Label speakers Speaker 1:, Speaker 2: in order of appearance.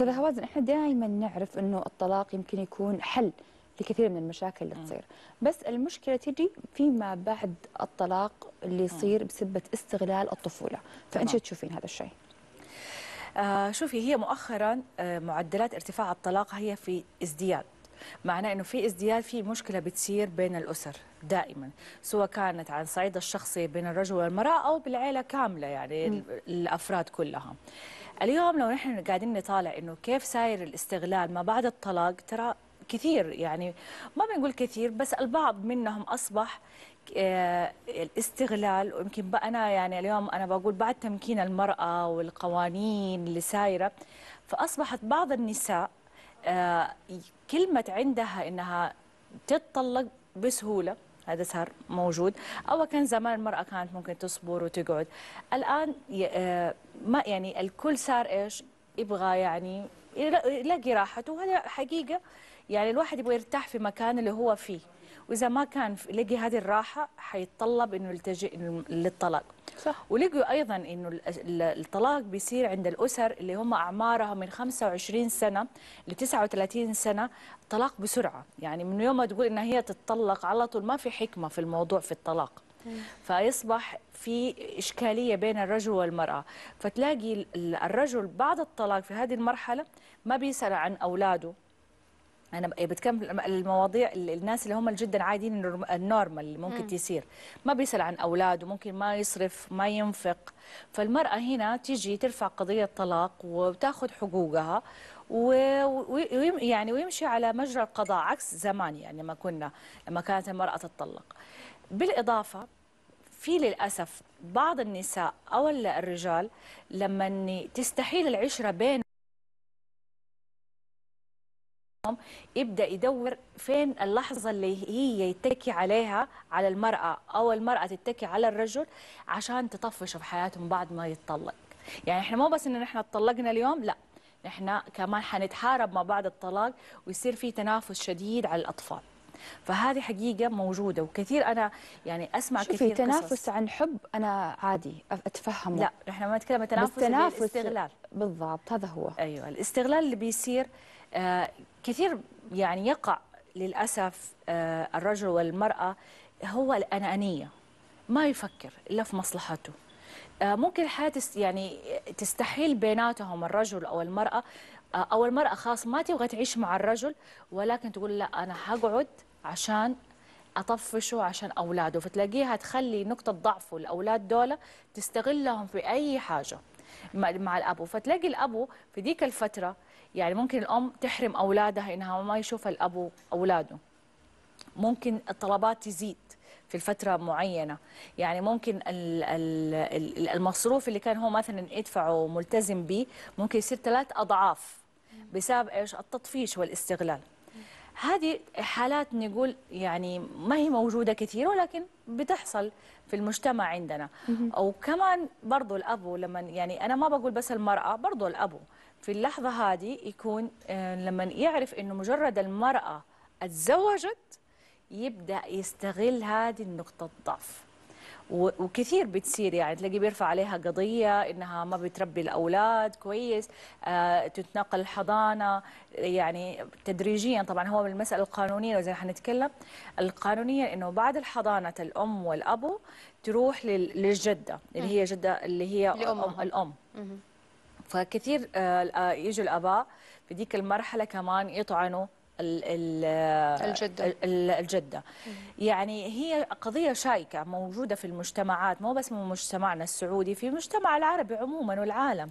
Speaker 1: استاذه هوازن احنا دائما نعرف انه الطلاق يمكن يكون حل لكثير من المشاكل اللي تصير بس المشكله تجي فيما بعد الطلاق اللي يصير بسبب استغلال الطفوله فانت تشوفين هذا الشيء آه شوفي هي مؤخرا آه معدلات ارتفاع الطلاق هي في ازدياد معناه انه في ازدياد في مشكله بتصير بين الاسر دائما سواء كانت عن صعيد الشخصي بين الرجل والمراه او بالعيله كامله يعني م. الافراد كلها اليوم لو نحن قاعدين نطالع انه كيف ساير الاستغلال ما بعد الطلاق ترى كثير يعني ما بنقول كثير بس البعض منهم اصبح آه، الاستغلال ويمكن انا يعني اليوم انا بقول بعد تمكين المراه والقوانين اللي سايره فاصبحت بعض النساء آه، كلمه عندها انها تتطلق بسهوله هذا صار موجود أو كان زمان المرأة كانت ممكن تصبر وتقعد الآن آه، ما يعني الكل صار إيش يبغى يعني يلاقي راحته وهذا حقيقة يعني الواحد يبغى يرتاح في مكان اللي هو فيه واذا ما كان لقي هذه الراحه حيتطلب انه يلتجئ للطلاق صح ولقوا ايضا انه الطلاق بيصير عند الاسر اللي هم اعمارها من 25 سنه ل 39 سنه طلاق بسرعه يعني من يوم ما تقول انها هي تتطلق على طول ما في حكمه في الموضوع في الطلاق فيصبح في إشكالية بين الرجل والمرأة فتلاقي الرجل بعد الطلاق في هذه المرحلة ما بيسأل عن أولاده انا بتكلم المواضيع الناس اللي هم جدا عاديين النورمال اللي ممكن مم. تيصير ما بيسال عن اولاده ممكن ما يصرف ما ينفق فالمراه هنا تيجي ترفع قضيه طلاق وتاخذ حقوقها ويعني ويمشي على مجرى القضاء عكس زمان يعني لما كنا لما كانت المراه تتطلق بالاضافه في للاسف بعض النساء او الرجال لما تستحيل العشره بين يبدا يدور فين اللحظه اللي هي يتكي عليها على المراه او المراه تتكي على الرجل عشان تطفش في حياتهم بعد ما يتطلق يعني احنا مو بس ان احنا اتطلقنا اليوم لا احنا كمان حنتحارب مع بعض الطلاق ويصير في تنافس شديد على الاطفال فهذه حقيقه موجوده وكثير انا يعني اسمع شوفي كثير تنافس قصص. عن حب انا عادي اتفهمه لا احنا ما نتكلم تنافس بالتنافس استغلال بالضبط هذا هو ايوه الاستغلال اللي بيصير آه كثير يعني يقع للاسف آه الرجل والمراه هو الانانيه ما يفكر الا في مصلحته آه ممكن الحياه يعني تستحيل بيناتهم الرجل او المراه آه، او المراه خاص ما تبغى تعيش مع الرجل ولكن تقول لا انا حقعد عشان اطفشه عشان اولاده فتلاقيها تخلي نقطه ضعفه الاولاد دول تستغلهم في اي حاجه مع الابو فتلاقي الابو في ديك الفتره يعني ممكن الام تحرم اولادها انها ما يشوف الابو اولاده ممكن الطلبات تزيد في الفترة معينة يعني ممكن المصروف اللي كان هو مثلا يدفعه ملتزم به ممكن يصير ثلاث أضعاف بسبب إيش التطفيش والاستغلال هذه حالات نقول يعني ما هي موجودة كثير ولكن بتحصل في المجتمع عندنا وكمان برضو الأبو لما يعني أنا ما بقول بس المرأة برضو الأبو في اللحظة هذه يكون آه، لما يعرف أنه مجرد المرأة اتزوجت يبدأ يستغل هذه النقطة الضعف وكثير بتصير يعني تلاقي بيرفع عليها قضيه انها ما بتربي الاولاد كويس آه، تتنقل الحضانه يعني تدريجيا طبعا هو من المساله القانونيه وزي ما حنتكلم القانونيه انه بعد الحضانه الام والابو تروح للجده اللي هي جده اللي هي الام, الأم. فكثير آه، آه، يجوا الاباء في ديك المرحله كمان يطعنوا الجدة الجدة يعني هي قضية شائكة موجودة في المجتمعات مو بس من مجتمعنا السعودي في المجتمع العربي عموما والعالم